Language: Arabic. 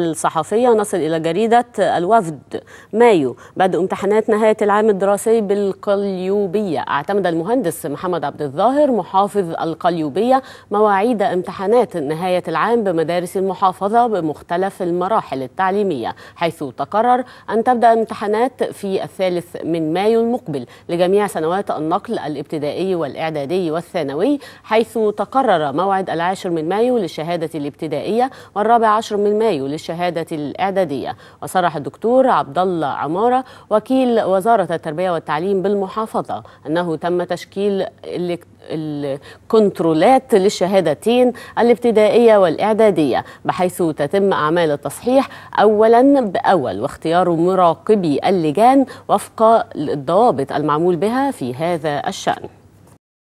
الصحفية نصل إلى جريدة الوفد مايو بدء امتحانات نهاية العام الدراسي بالقليوبية اعتمد المهندس محمد عبد الظاهر محافظ القليوبية مواعيد امتحانات نهاية العام بمدارس المحافظة بمختلف المراحل التعليمية حيث تقرر أن تبدأ امتحانات في الثالث من مايو المقبل لجميع سنوات النقل الابتدائي والإعدادي والثانوي حيث تقرر موعد العاشر من مايو للشهادة الابتدائية والرابع عشر من مايو للشهادة الشهادة الإعدادية وصرح الدكتور عبد الله عمارة وكيل وزارة التربية والتعليم بالمحافظة أنه تم تشكيل الكنترولات للشهادتين الابتدائية والإعدادية بحيث تتم أعمال التصحيح أولا بأول واختيار مراقبي اللجان وفق الضوابط المعمول بها في هذا الشأن